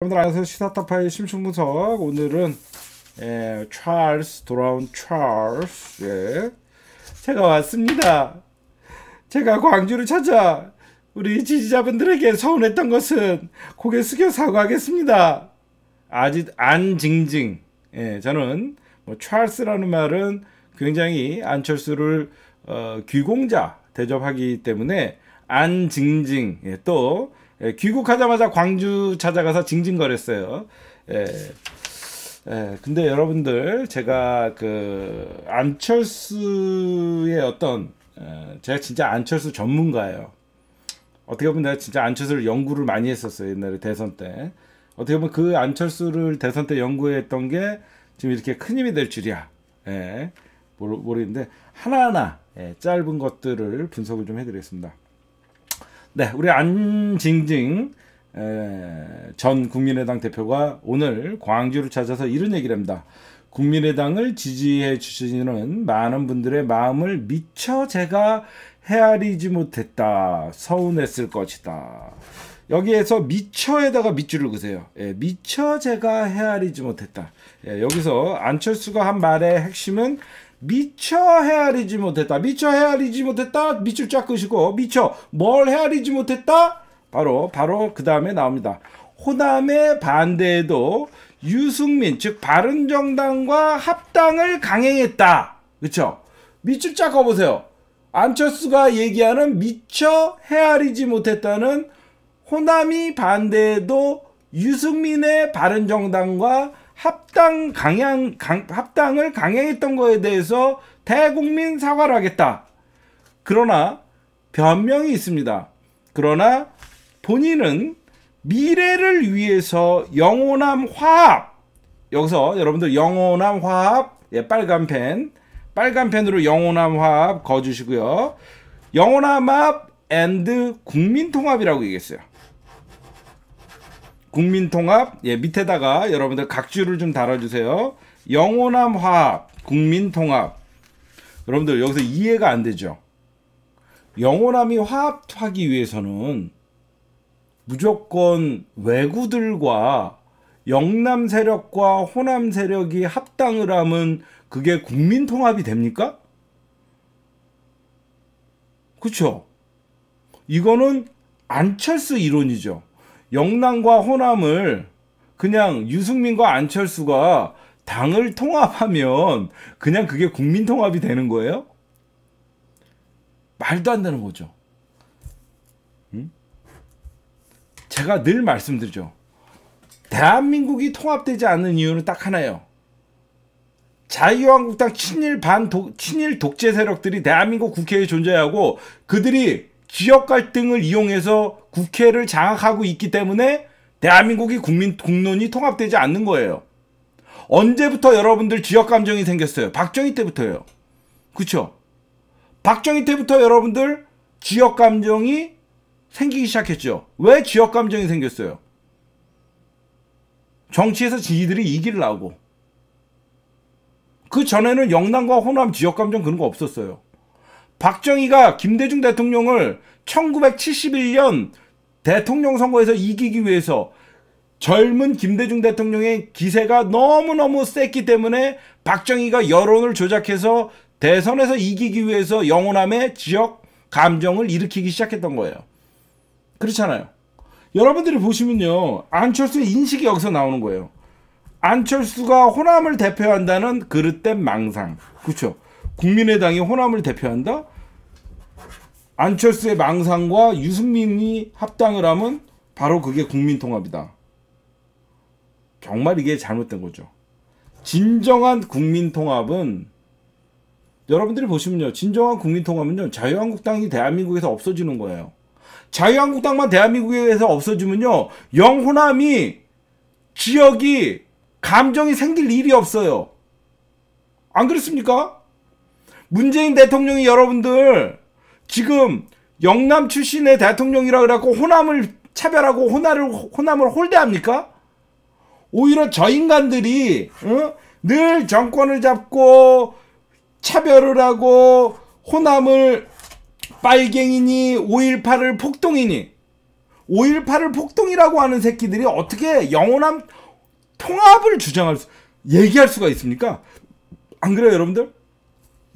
여러분들 안녕하세요 시사타파의 심층분석 오늘은 예, 찰스 돌아온 찰스 예. 제가 왔습니다 제가 광주를 찾아 우리 지지자분들에게 서운했던 것은 고개 숙여 사과하겠습니다 아직 안징징 예, 저는 뭐 찰스라는 말은 굉장히 안철수를 어, 귀공자 대접하기 때문에 안징징 예, 또 예, 귀국하자마자 광주 찾아가서 징징거렸어요. 예. 예, 근데 여러분들 제가 그 안철수의 어떤 예, 제가 진짜 안철수 전문가예요. 어떻게 보면 내가 진짜 안철수를 연구를 많이 했었어요 옛날에 대선 때. 어떻게 보면 그 안철수를 대선 때 연구했던 게 지금 이렇게 큰 힘이 될 줄이야. 예, 모르, 모르겠는데 하나하나 예, 짧은 것들을 분석을 좀 해드리겠습니다. 네, 우리 안징징 전 국민의당 대표가 오늘 광주를 찾아서 이런 얘기를 합니다. 국민의당을 지지해 주시는 많은 분들의 마음을 미처 제가 헤아리지 못했다. 서운했을 것이다. 여기에서 미처에다가 밑줄을 그세요. 예, 미처 제가 헤아리지 못했다. 예, 여기서 안철수가 한 말의 핵심은 미처 헤아리지 못했다. 미처 헤아리지 못했다. 밑줄 쫙 끄시고 미처 뭘 헤아리지 못했다. 바로 바로 그 다음에 나옵니다. 호남의 반대에도 유승민 즉 바른정당과 합당을 강행했다. 그렇죠? 밑줄 쫙 꺼보세요. 안철수가 얘기하는 미처 헤아리지 못했다는 호남이 반대에도 유승민의 바른정당과 합당 강행 강, 합당을 강행했던 거에 대해서 대국민 사과를 하겠다. 그러나 변명이 있습니다. 그러나 본인은 미래를 위해서 영원함 화합 여기서 여러분들 영원함 화합 예, 빨간 펜 빨간 펜으로 영원함 화합 거주시고요. 영호남 합 앤드 국민통합이라고 얘기했어요. 국민통합 예 밑에다가 여러분들 각주를 좀 달아주세요. 영호남 화합 국민통합 여러분들 여기서 이해가 안 되죠. 영호남이 화합하기 위해서는 무조건 외구들과 영남 세력과 호남 세력이 합당을 하면 그게 국민 통합이 됩니까? 그쵸? 이거는 안철수 이론이죠. 영남과 호남을 그냥 유승민과 안철수가 당을 통합하면 그냥 그게 국민 통합이 되는 거예요? 말도 안 되는 거죠. 제가 늘 말씀드리죠. 대한민국이 통합되지 않는 이유는 딱 하나예요. 자유한국당 친일 반 독, 친일 독재 세력들이 대한민국 국회에 존재하고 그들이 기업 갈등을 이용해서 국회를 장악하고 있기 때문에 대한민국이 국민 공론이 통합되지 않는 거예요. 언제부터 여러분들 지역 감정이 생겼어요? 박정희 때부터예요. 그렇죠? 박정희 때부터 여러분들 지역 감정이 생기기 시작했죠. 왜 지역 감정이 생겼어요? 정치에서 지지들이 이기려고. 그 전에는 영남과 호남 지역 감정 그런 거 없었어요. 박정희가 김대중 대통령을 1971년 대통령 선거에서 이기기 위해서 젊은 김대중 대통령의 기세가 너무너무 셌기 때문에 박정희가 여론을 조작해서 대선에서 이기기 위해서 영호남의 지역 감정을 일으키기 시작했던 거예요. 그렇잖아요. 여러분들이 보시면요. 안철수의 인식이 여기서 나오는 거예요. 안철수가 호남을 대표한다는 그릇된 망상. 그렇죠? 국민의당이 호남을 대표한다? 안철수의 망상과 유승민이 합당을 하면 바로 그게 국민통합이다. 정말 이게 잘못된 거죠. 진정한 국민통합은 여러분들이 보시면요. 진정한 국민통합은요. 자유한국당이 대한민국에서 없어지는 거예요. 자유한국당만 대한민국에서 없어지면요. 영호남이 지역이 감정이 생길 일이 없어요. 안 그렇습니까? 문재인 대통령이 여러분들 지금 영남 출신의 대통령이라 그래갖고 호남을 차별하고 호남을, 호남을 홀대합니까? 오히려 저 인간들이 어? 늘 정권을 잡고 차별을 하고 호남을 빨갱이니 5.18을 폭동이니 5.18을 폭동이라고 하는 새끼들이 어떻게 영호남 통합을 주장할 수 얘기할 수가 있습니까? 안 그래요 여러분들?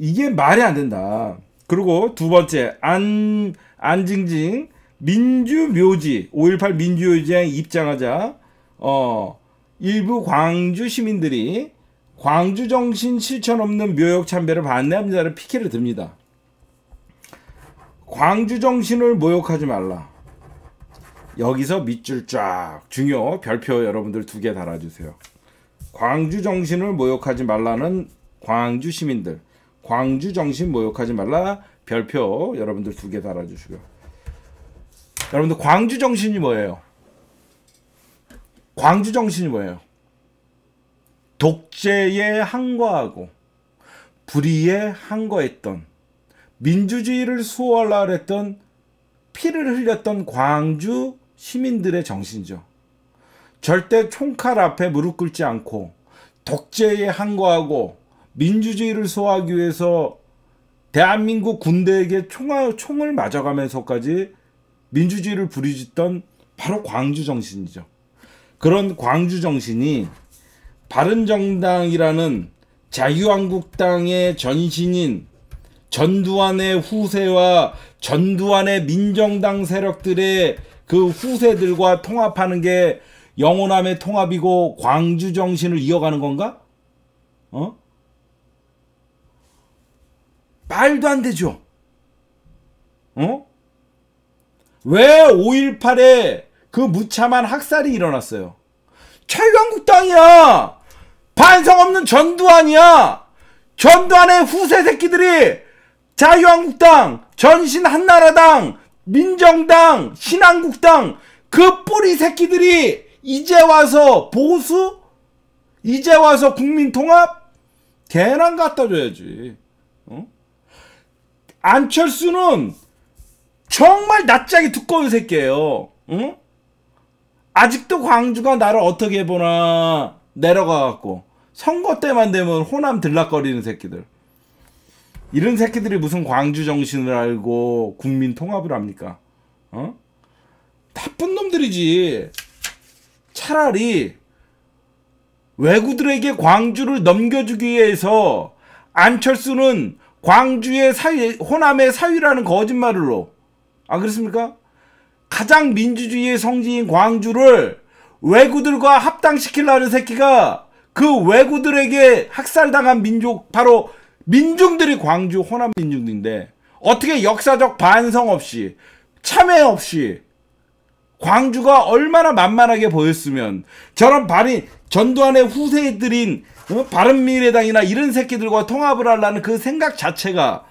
이게 말이 안 된다. 그리고 두 번째 안 안징징 민주묘지 5.18 민주묘지에 입장하자 어 일부 광주 시민들이 광주 정신 실천 없는 묘역 참배를 반대합니다를 피켓을 듭니다. 광주 정신을 모욕하지 말라. 여기서 밑줄 쫙 중요 별표 여러분들 두 개 달아주세요. 광주 정신을 모욕하지 말라는 광주 시민들 광주 정신 모욕하지 말라 별표 여러분들 두 개 달아주시고요. 여러분들 광주 정신이 뭐예요? 광주 정신이 뭐예요? 독재에 항거하고 불의에 항거했던 민주주의를 수호하려 했던 피를 흘렸던 광주 시민들의 정신이죠. 절대 총칼 앞에 무릎 꿇지 않고 독재에 항거하고 민주주의를 소화하기 위해서 대한민국 군대에게 총알, 총을 맞아가면서까지 민주주의를 부리짖던 바로 광주 정신이죠. 그런 광주 정신이 바른정당이라는 자유한국당의 전신인 전두환의 후세와 전두환의 민정당 세력들의 그 후세들과 통합하는 게 영호남의 통합이고 광주 정신을 이어가는 건가? 어? 말도 안 되죠. 어? 왜 5.18에 그 무참한 학살이 일어났어요? 철강국당이야! 반성 없는 전두환이야! 전두환의 후세 새끼들이 자유한국당, 전신 한나라당, 민정당, 신한국당 그 뿌리 새끼들이 이제 와서 보수? 이제 와서 국민통합? 개랑 갖다 줘야지. 어? 안철수는 정말 낯짝이 두꺼운 새끼예요. 응? 아직도 광주가 나를 어떻게 보나 내려가갖고 선거 때만 되면 호남 들락거리는 새끼들. 이런 새끼들이 무슨 광주 정신을 알고 국민 통합을 합니까? 어? 나쁜 놈들이지. 차라리 외구들에게 광주를 넘겨주기 위해서 안철수는 광주의 사위, 호남의 사위라는 거짓말로안 아, 그렇습니까? 가장 민주주의의 성지인 광주를 외구들과 합당시키려는 새끼가 그 외구들에게 학살당한 민족, 바로 민중들이 광주 호남 민중들인데 어떻게 역사적 반성 없이 참회 없이 광주가 얼마나 만만하게 보였으면 저런 발이 전두환의 후세들인 어? 바른미래당이나 이런 새끼들과 통합을 하려는 그 생각 자체가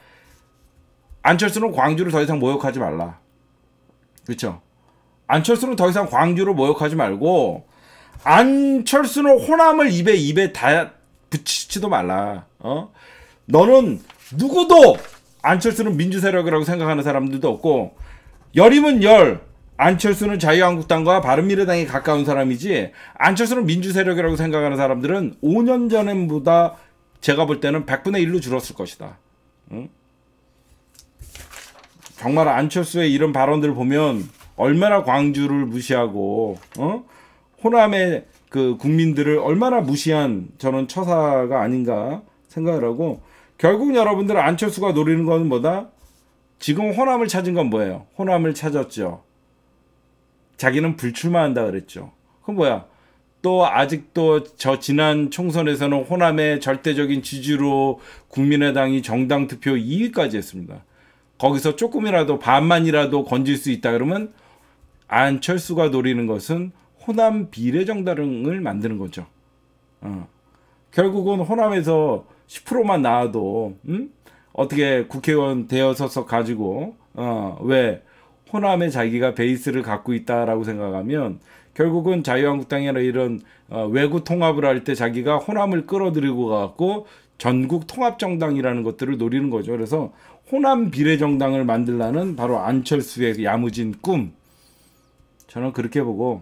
안철수는 광주를 더 이상 모욕하지 말라. 그렇죠? 안철수는 더 이상 광주를 모욕하지 말고 안철수는 호남을 입에 입에 다 붙이지도 말라. 어? 너는 누구도 안철수는 민주세력이라고 생각하는 사람들도 없고 여림은 열, 안철수는 자유한국당과 바른미래당에 가까운 사람이지 안철수는 민주세력이라고 생각하는 사람들은 5년 전엔보다 제가 볼 때는 100분의 1로 줄었을 것이다. 응? 정말 안철수의 이런 발언들을 보면 얼마나 광주를 무시하고 어? 호남의 그 국민들을 얼마나 무시한 저는 처사가 아닌가 생각을 하고 결국 여러분들 안철수가 노리는 건 뭐다? 지금 호남을 찾은 건 뭐예요? 호남을 찾았죠. 자기는 불출마한다 그랬죠. 그 뭐야? 또 아직도 저 지난 총선에서는 호남의 절대적인 지지로 국민의당이 정당 투표 2위까지 했습니다. 거기서 조금이라도 반만이라도 건질 수 있다 그러면 안철수가 노리는 것은 호남 비례정당을 만드는 거죠. 어. 결국은 호남에서 10%만 나와도 음? 어떻게 국회의원 되어서서 가지고 어, 왜 호남에 자기가 베이스를 갖고 있다라고 생각하면 결국은 자유한국당이나 이런 어, 외구 통합을 할 때 자기가 호남을 끌어들이고 가고 전국 통합정당이라는 것들을 노리는 거죠. 그래서 호남 비례정당을 만들라는 바로 안철수의 그 야무진 꿈. 저는 그렇게 보고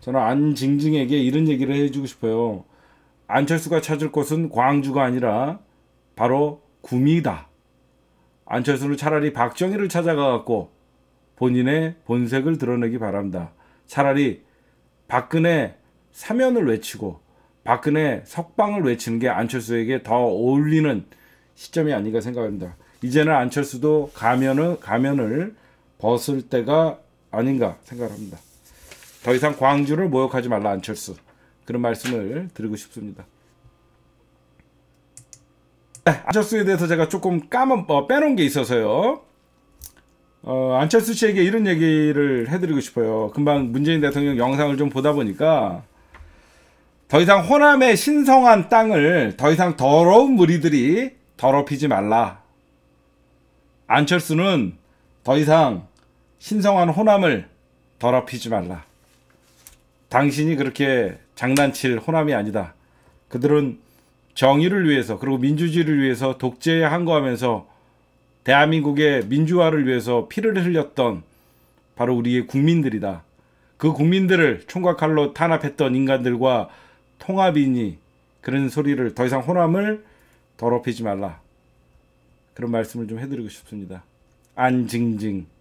저는 안징징에게 이런 얘기를 해주고 싶어요. 안철수가 찾을 곳은 광주가 아니라 바로 구미다. 안철수는 차라리 박정희를 찾아가갖고 본인의 본색을 드러내기 바란다. 차라리 박근혜 사면을 외치고 박근혜 석방을 외치는 게 안철수에게 더 어울리는 시점이 아닌가 생각합니다. 이제는 안철수도 가면을, 가면을 벗을 때가 아닌가 생각합니다. 더 이상 광주를 모욕하지 말라 안철수. 그런 말씀을 드리고 싶습니다. 네, 안철수에 대해서 제가 조금 까만 어, 빼놓은 게 있어서요. 어, 안철수 씨에게 이런 얘기를 해드리고 싶어요. 금방 문재인 대통령 영상을 좀 보다 보니까 더 이상 호남의 신성한 땅을 더 이상 더러운 무리들이 더럽히지 말라. 안철수는 더 이상 신성한 호남을 더럽히지 말라. 당신이 그렇게 장난칠 호남이 아니다. 그들은 정의를 위해서 그리고 민주주의를 위해서 독재에 항거하면서 대한민국의 민주화를 위해서 피를 흘렸던 바로 우리의 국민들이다. 그 국민들을 총각칼로 탄압했던 인간들과 통합이니 그런 소리를 더 이상 호남을 더럽히지 말라. 그런 말씀을 좀 해드리고 싶습니다. 안징징.